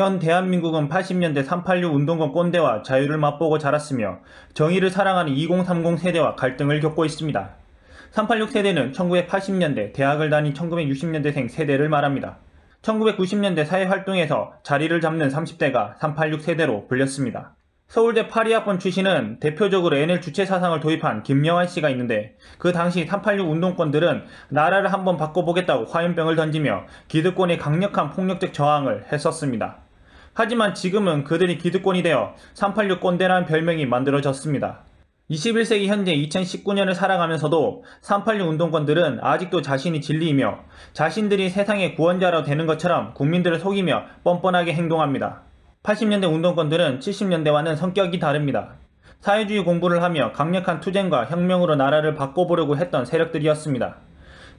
현 대한민국은 80년대 386 운동권 꼰대와 자유를 맛보고 자랐으며 정의를 사랑하는 2030 세대와 갈등을 겪고 있습니다. 386 세대는 1980년대 대학을 다닌 1960년대생 세대를 말합니다. 1990년대 사회활동에서 자리를 잡는 30대가 386 세대로 불렸습니다. 서울대 파리학번 출신은 대표적으로 NL 주체 사상을 도입한 김명환 씨가 있는데 그 당시 386 운동권들은 나라를 한번 바꿔보겠다고 화염병을 던지며 기득권의 강력한 폭력적 저항을 했었습니다. 하지만 지금은 그들이 기득권이 되어 386 꼰대라는 별명이 만들어졌습니다. 21세기 현재 2019년을 살아가면서도 386 운동권들은 아직도 자신이 진리이며 자신들이 세상의 구원자로 되는 것처럼 국민들을 속이며 뻔뻔하게 행동합니다. 80년대 운동권들은 70년대와는 성격이 다릅니다. 사회주의 공부를 하며 강력한 투쟁과 혁명으로 나라를 바꿔보려고 했던 세력들이었습니다.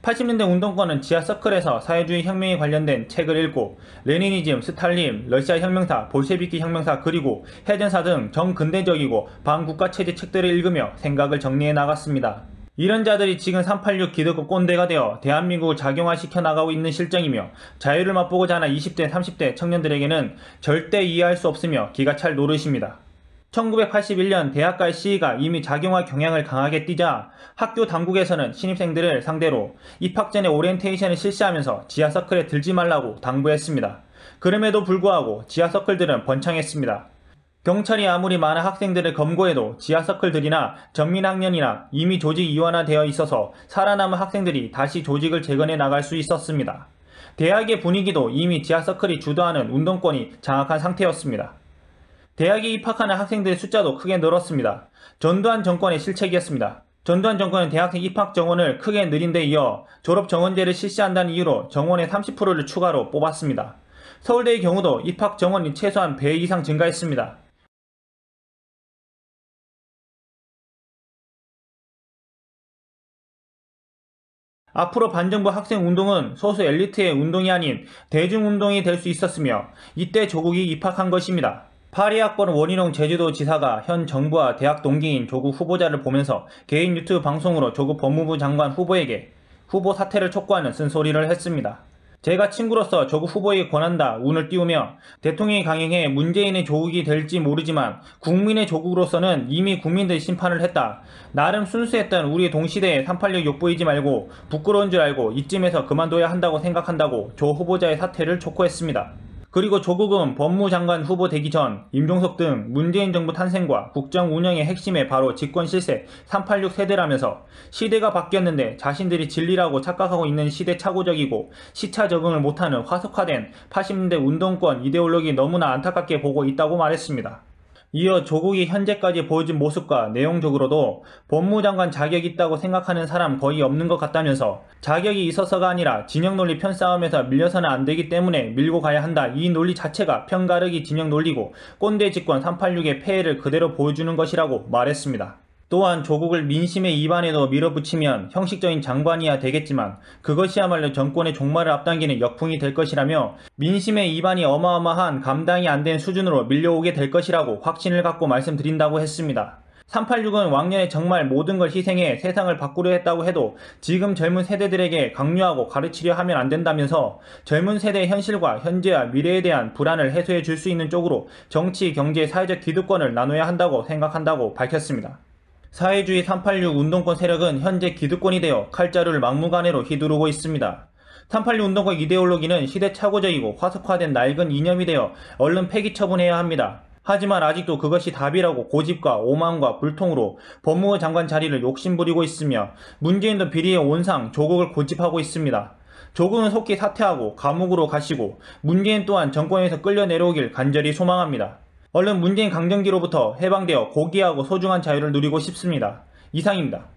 80년대 운동권은 지하서클에서 사회주의 혁명에 관련된 책을 읽고 레니니즘, 스탈림 러시아 혁명사, 볼셰비키 혁명사 그리고 해전사 등 정근대적이고 반국가체제 책들을 읽으며 생각을 정리해 나갔습니다. 이런 자들이 지금 386 기득권 꼰대가 되어 대한민국을 작용화시켜 나가고 있는 실정이며 자유를 맛보고자 하는 20대, 30대 청년들에게는 절대 이해할 수 없으며 기가 찰 노릇입니다. 1981년 대학가의 시위가 이미 작용할 경향을 강하게 띠자 학교 당국에서는 신입생들을 상대로 입학 전에 오리엔테이션을 실시하면서 지하서클에 들지 말라고 당부했습니다. 그럼에도 불구하고 지하서클들은 번창했습니다. 경찰이 아무리 많은 학생들을 검거해도 지하서클들이나 전민학년이나 이미 조직 이완화되어 있어서 살아남은 학생들이 다시 조직을 재건해 나갈 수 있었습니다. 대학의 분위기도 이미 지하서클이 주도하는 운동권이 장악한 상태였습니다. 대학에 입학하는 학생들의 숫자도 크게 늘었습니다. 전두환 정권의 실책이었습니다. 전두환 정권은 대학생 입학 정원을 크게 늘린 데 이어 졸업 정원제를 실시한다는 이유로 정원의 30%를 추가로 뽑았습니다. 서울대의 경우도 입학 정원이 최소한 배 이상 증가했습니다. 앞으로 반정부 학생 운동은 소수 엘리트의 운동이 아닌 대중운동이 될 수 있었으며 이때 조국이 입학한 것입니다. 파리학벌원인홍 제주도지사가 현 정부와 대학 동기인 조국 후보자를 보면서 개인 유튜브 방송으로 조국 법무부 장관 후보에게 후보 사퇴를 촉구하는 쓴소리를 했습니다. 제가 친구로서 조국 후보에게 권한다 운을 띄우며 대통령이 강행해 문재인의 조국이 될지 모르지만 국민의 조국으로서는 이미 국민들 이 심판을 했다. 나름 순수했던 우리 동시대의 386 욕보이지 말고 부끄러운 줄 알고 이쯤에서 그만둬야 한다고 생각한다고 조 후보자의 사퇴를 촉구했습니다. 그리고 조국은 법무장관 후보 되기 전 임종석 등 문재인 정부 탄생과 국정 운영의 핵심에 바로 집권 실세 386 세대라면서 시대가 바뀌었는데 자신들이 진리라고 착각하고 있는 시대착오적이고 시차 적응을 못하는 화석화된 80년대 운동권 이데올로기 너무나 안타깝게 보고 있다고 말했습니다. 이어 조국이 현재까지 보여준 모습과 내용적으로도 법무장관 자격이 있다고 생각하는 사람 거의 없는 것 같다면서 자격이 있어서가 아니라 진영 논리 편싸움에서 밀려서는 안 되기 때문에 밀고 가야 한다. 이 논리 자체가 편가르기 진영 논리고 꼰대 집권 386의 폐해를 그대로 보여주는 것이라고 말했습니다. 또한 조국을 민심의 입안에도 밀어붙이면 형식적인 장관이야 되겠지만 그것이야말로 정권의 종말을 앞당기는 역풍이 될 것이라며 민심의 입안이 어마어마한 감당이 안 된 수준으로 밀려오게 될 것이라고 확신을 갖고 말씀드린다고 했습니다. 386은 왕년에 정말 모든 걸 희생해 세상을 바꾸려 했다고 해도 지금 젊은 세대들에게 강요하고 가르치려 하면 안 된다면서 젊은 세대의 현실과 현재와 미래에 대한 불안을 해소해 줄 수 있는 쪽으로 정치, 경제, 사회적 기득권을 나눠야 한다고 생각한다고 밝혔습니다. 사회주의 386 운동권 세력은 현재 기득권이 되어 칼자루를 막무가내로 휘두르고 있습니다. 386 운동권 이데올로기는 시대착오적이고 화석화된 낡은 이념이 되어 얼른 폐기 처분해야 합니다. 하지만 아직도 그것이 답이라고 고집과 오만과 불통으로 법무부 장관 자리를 욕심부리고 있으며 문재인도 비리의 온상 조국을 고집하고 있습니다. 조국은 속히 사퇴하고 감옥으로 가시고 문재인 또한 정권에서 끌려 내려오길 간절히 소망합니다. 얼른 문재인 강정기로부터 해방되어 고귀하고 소중한 자유를 누리고 싶습니다. 이상입니다.